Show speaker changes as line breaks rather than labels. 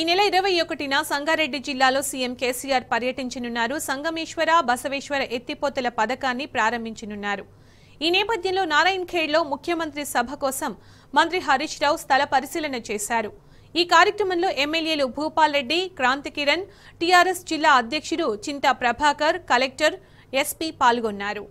ఈ నెల ఇరవై ఒకటిన సంగారెడ్డి జిల్లాలో సీఎం కేసీఆర్ పర్యటించనున్నారు సంగమేశ్వర బసవేశ్వర ఎత్తిపోతల పథకాన్ని ప్రారంభించనున్నారు ఈ నేపథ్యంలో నారాయణ్ ముఖ్యమంత్రి సభ కోసం మంత్రి హరీష్ రావు స్థల పరిశీలన చేశారు ఈ కార్యక్రమంలో ఎమ్మెల్యేలు భూపాల్ రెడ్డి క్రాంతి కిరణ్ టీఆర్ఎస్ జిల్లా అధ్యక్షుడు చింతా ప్రభాకర్ కలెక్టర్ ఎస్పీ పాల్గొన్నారు